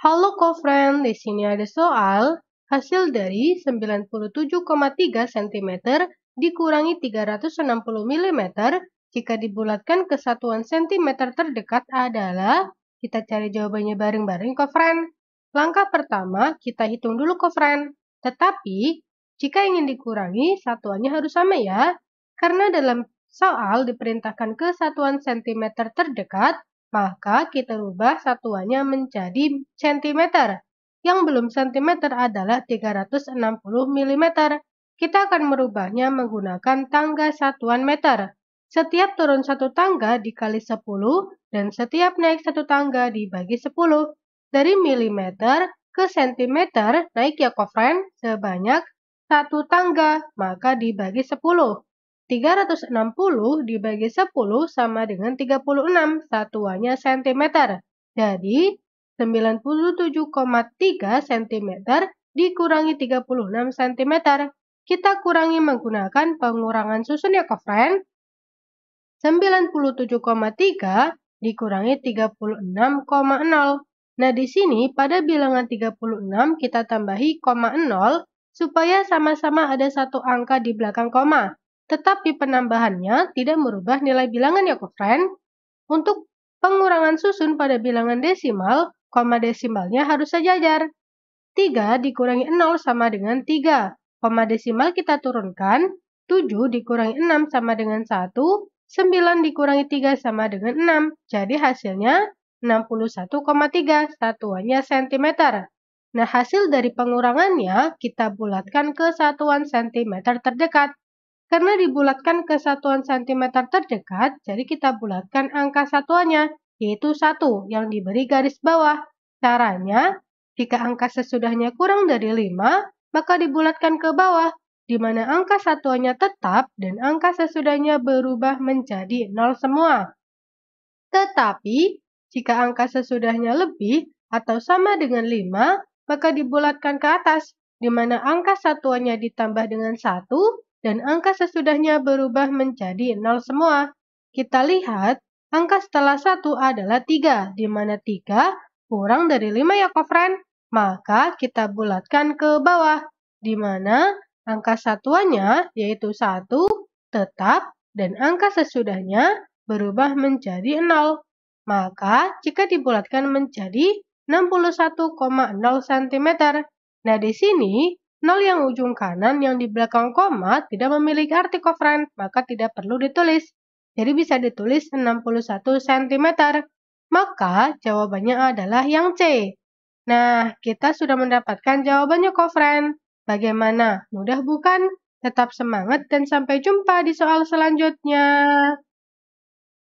Halo co-friend, di sini ada soal hasil dari 97,3 cm dikurangi 360 mm jika dibulatkan ke satuan cm terdekat adalah kita cari jawabannya bareng-bareng co Langkah pertama, kita hitung dulu co Tetapi, jika ingin dikurangi, satuannya harus sama ya. Karena dalam soal diperintahkan ke satuan cm terdekat, maka kita rubah satuannya menjadi cm. Yang belum cm adalah 360 mm. Kita akan merubahnya menggunakan tangga satuan meter. Setiap turun satu tangga dikali 10 dan setiap naik satu tangga dibagi 10. Dari milimeter ke sentimeter naik ya kofren sebanyak satu tangga, maka dibagi 10. 360 dibagi 10 sama dengan 36 satuannya cm. Jadi 97,3 cm dikurangi 36 cm. Kita kurangi menggunakan pengurangan susun ya, kofren. 97,3 dikurangi 36,0. Nah, di sini pada bilangan 36 kita tambahi 0 supaya sama-sama ada satu angka di belakang koma. Tetapi penambahannya tidak merubah nilai bilangan ya friend. Untuk pengurangan susun pada bilangan desimal, koma desimalnya harus sejajar. 3 dikurangi 0 sama dengan 3. Koma desimal kita turunkan. 7 dikurangi 6 sama dengan 1. 9 dikurangi 3 sama dengan 6. Jadi hasilnya 61,3 satuannya cm. Nah, hasil dari pengurangannya kita bulatkan ke satuan cm terdekat. Karena dibulatkan ke satuan sentimeter terdekat, jadi kita bulatkan angka satuannya, yaitu 1 yang diberi garis bawah. Caranya, jika angka sesudahnya kurang dari 5, maka dibulatkan ke bawah, di mana angka satuannya tetap dan angka sesudahnya berubah menjadi 0 semua. Tetapi, jika angka sesudahnya lebih atau sama dengan 5, maka dibulatkan ke atas, di mana angka satuannya ditambah dengan 1 dan angka sesudahnya berubah menjadi 0 semua. Kita lihat, angka setelah 1 adalah 3, di mana 3 kurang dari 5 ya kofren. Maka kita bulatkan ke bawah, di mana angka satuannya yaitu 1 tetap dan angka sesudahnya berubah menjadi 0. Maka jika dibulatkan menjadi 61,0 cm. Nah, di sini Nol yang ujung kanan yang di belakang koma tidak memiliki arti kofren, maka tidak perlu ditulis. Jadi bisa ditulis 61 cm. Maka jawabannya adalah yang C. Nah, kita sudah mendapatkan jawabannya kofren. Bagaimana? Mudah bukan? Tetap semangat dan sampai jumpa di soal selanjutnya.